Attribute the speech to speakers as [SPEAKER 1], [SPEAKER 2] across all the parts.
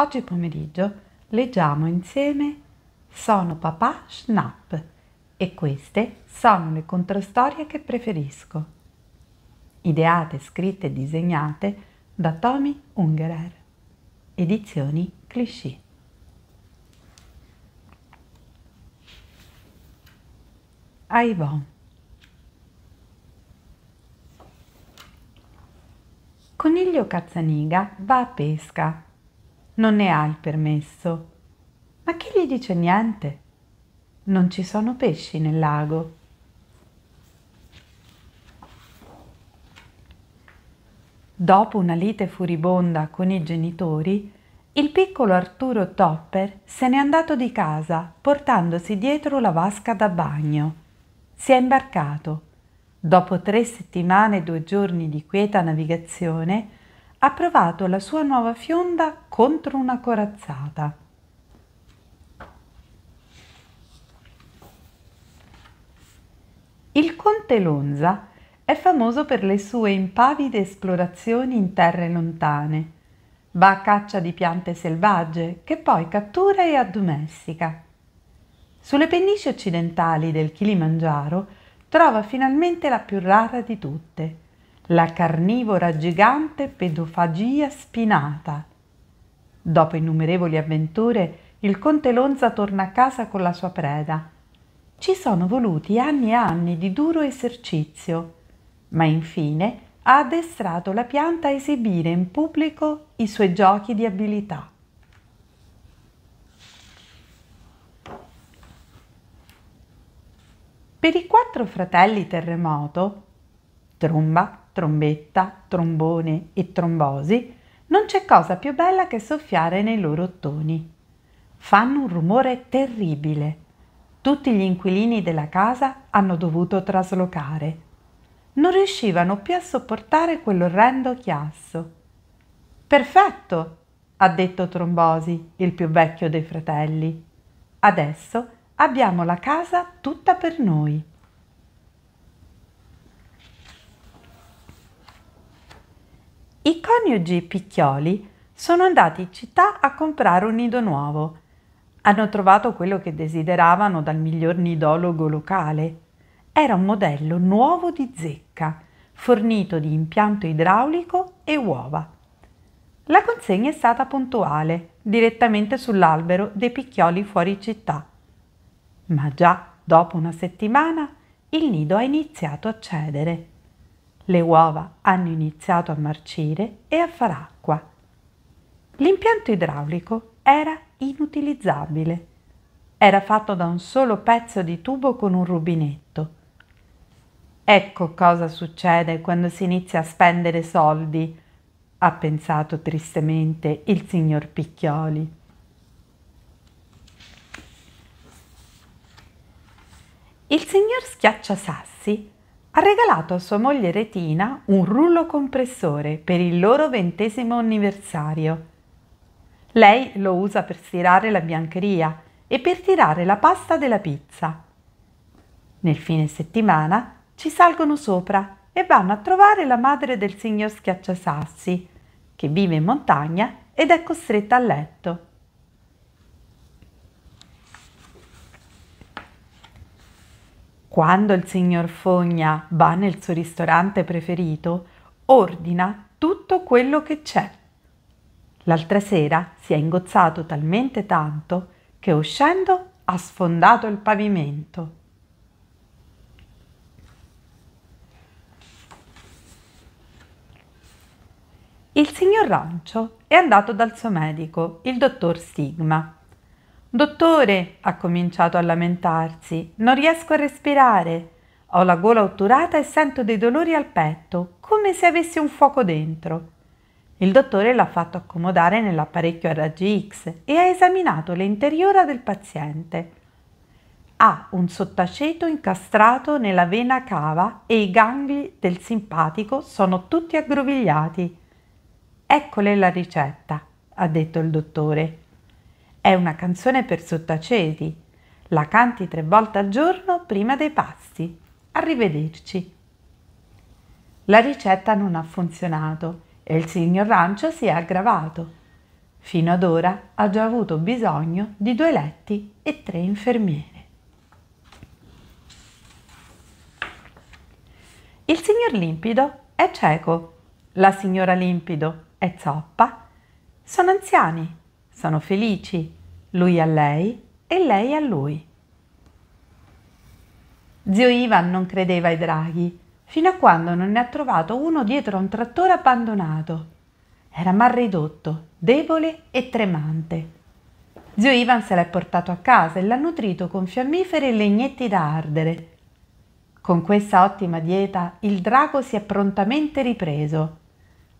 [SPEAKER 1] Oggi pomeriggio leggiamo insieme Sono papà Schnapp e queste sono le controstorie che preferisco. Ideate, scritte e disegnate da Tommy Ungerer. Edizioni Clichy. Aivon Coniglio Cazzaniga va a pesca non ne ha il permesso. Ma chi gli dice niente? Non ci sono pesci nel lago. Dopo una lite furibonda con i genitori, il piccolo Arturo Topper se n'è andato di casa portandosi dietro la vasca da bagno. Si è imbarcato. Dopo tre settimane e due giorni di quieta navigazione, ha provato la sua nuova fionda contro una corazzata. Il conte Lonza è famoso per le sue impavide esplorazioni in terre lontane. Va a caccia di piante selvagge che poi cattura e addomestica. Sulle pendici occidentali del Kilimangiaro trova finalmente la più rara di tutte, la carnivora gigante pedofagia spinata, Dopo innumerevoli avventure, il conte Lonza torna a casa con la sua preda. Ci sono voluti anni e anni di duro esercizio, ma infine ha addestrato la pianta a esibire in pubblico i suoi giochi di abilità. Per i quattro fratelli terremoto, tromba, trombetta, trombone e trombosi, non c'è cosa più bella che soffiare nei loro toni. Fanno un rumore terribile. Tutti gli inquilini della casa hanno dovuto traslocare. Non riuscivano più a sopportare quell'orrendo chiasso. Perfetto, ha detto Trombosi, il più vecchio dei fratelli. Adesso abbiamo la casa tutta per noi. I coniugi Picchioli sono andati in città a comprare un nido nuovo. Hanno trovato quello che desideravano dal miglior nidologo locale. Era un modello nuovo di zecca, fornito di impianto idraulico e uova. La consegna è stata puntuale, direttamente sull'albero dei picchioli fuori città. Ma già dopo una settimana il nido ha iniziato a cedere. Le uova hanno iniziato a marcire e a far acqua. L'impianto idraulico era inutilizzabile. Era fatto da un solo pezzo di tubo con un rubinetto. Ecco cosa succede quando si inizia a spendere soldi, ha pensato tristemente il signor Picchioli. Il signor Schiacciasassi ha regalato a sua moglie Retina un rullo compressore per il loro ventesimo anniversario. Lei lo usa per stirare la biancheria e per tirare la pasta della pizza. Nel fine settimana ci salgono sopra e vanno a trovare la madre del signor Schiacciasassi, che vive in montagna ed è costretta a letto. Quando il signor Fogna va nel suo ristorante preferito, ordina tutto quello che c'è. L'altra sera si è ingozzato talmente tanto che uscendo ha sfondato il pavimento. Il signor Rancio è andato dal suo medico, il dottor Stigma, Dottore, ha cominciato a lamentarsi, non riesco a respirare. Ho la gola otturata e sento dei dolori al petto, come se avessi un fuoco dentro. Il dottore l'ha fatto accomodare nell'apparecchio a raggi X e ha esaminato l'interiora del paziente. Ha un sottaceto incastrato nella vena cava e i gangli del simpatico sono tutti aggrovigliati. Eccole la ricetta, ha detto il dottore. È una canzone per sottaceti. La canti tre volte al giorno prima dei pasti. Arrivederci. La ricetta non ha funzionato e il signor Rancio si è aggravato. Fino ad ora ha già avuto bisogno di due letti e tre infermiere. Il signor Limpido è cieco, la signora Limpido è zoppa, sono anziani sono felici lui a lei e lei a lui. Zio Ivan non credeva ai draghi, fino a quando non ne ha trovato uno dietro a un trattore abbandonato. Era mal ridotto, debole e tremante. Zio Ivan se l'è portato a casa e l'ha nutrito con fiammiferi e legnetti da ardere. Con questa ottima dieta il drago si è prontamente ripreso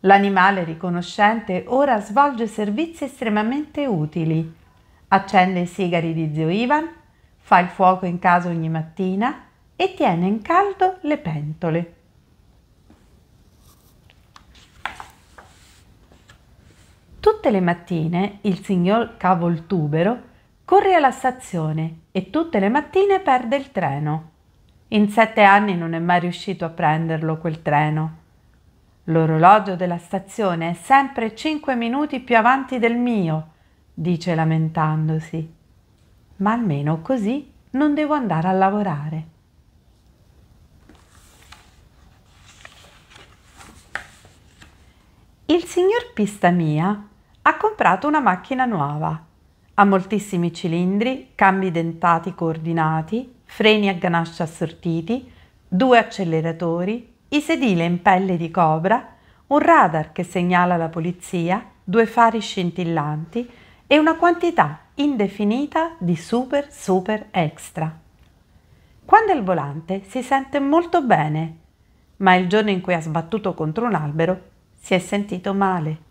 [SPEAKER 1] L'animale riconoscente ora svolge servizi estremamente utili. Accende i sigari di zio Ivan, fa il fuoco in casa ogni mattina e tiene in caldo le pentole. Tutte le mattine il signor Cavoltubero corre alla stazione e tutte le mattine perde il treno. In sette anni non è mai riuscito a prenderlo quel treno. L'orologio della stazione è sempre cinque minuti più avanti del mio, dice lamentandosi. Ma almeno così non devo andare a lavorare. Il signor Pistamia ha comprato una macchina nuova. Ha moltissimi cilindri, cambi dentati coordinati, freni a ganascia assortiti, due acceleratori, i sedili in pelle di cobra, un radar che segnala la polizia, due fari scintillanti e una quantità indefinita di super super extra. Quando è al volante si sente molto bene, ma il giorno in cui ha sbattuto contro un albero si è sentito male.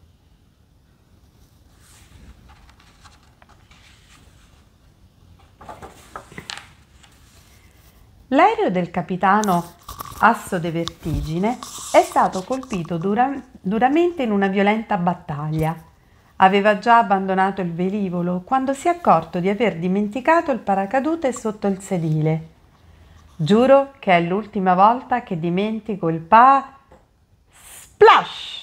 [SPEAKER 1] L'aereo del capitano Asso de Vertigine, è stato colpito dura- duramente in una violenta battaglia. Aveva già abbandonato il velivolo quando si è accorto di aver dimenticato il paracadute sotto il sedile. Giuro che è l'ultima volta che dimentico il pa... Splash!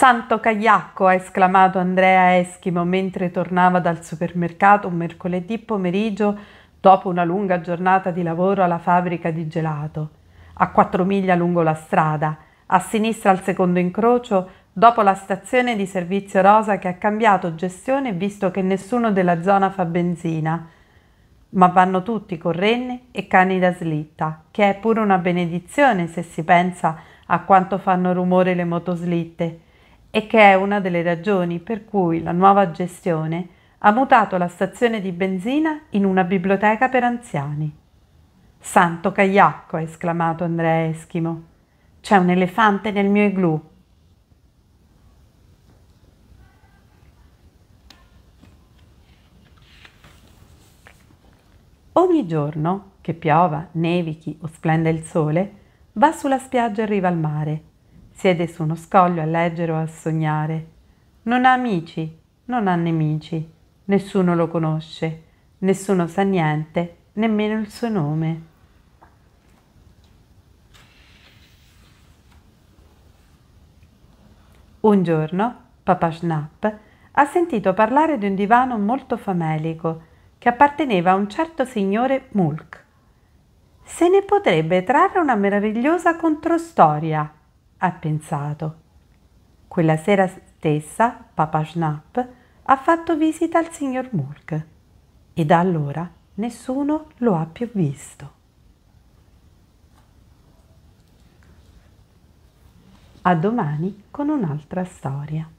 [SPEAKER 1] Santo cagliacco, ha esclamato Andrea Eschimo mentre tornava dal supermercato un mercoledì pomeriggio dopo una lunga giornata di lavoro alla fabbrica di gelato. A quattro miglia lungo la strada, a sinistra al secondo incrocio, dopo la stazione di servizio rosa che ha cambiato gestione visto che nessuno della zona fa benzina. Ma vanno tutti con renne e cani da slitta, che è pure una benedizione se si pensa a quanto fanno rumore le motoslitte e che è una delle ragioni per cui la nuova gestione ha mutato la stazione di benzina in una biblioteca per anziani. Santo cagliacco, ha esclamato Andrea Eschimo. C'è un elefante nel mio igloo. Ogni giorno, che piova, nevichi o splenda il sole, va sulla spiaggia e arriva al mare Siede su uno scoglio a leggere o a sognare. Non ha amici, non ha nemici, nessuno lo conosce, nessuno sa niente, nemmeno il suo nome. Un giorno papà Schnapp ha sentito parlare di un divano molto famelico che apparteneva a un certo signore Mulk. Se ne potrebbe trarre una meravigliosa controstoria, ha pensato. Quella sera stessa Papa Schnapp ha fatto visita al signor Murg e da allora nessuno lo ha più visto. A domani con un'altra storia.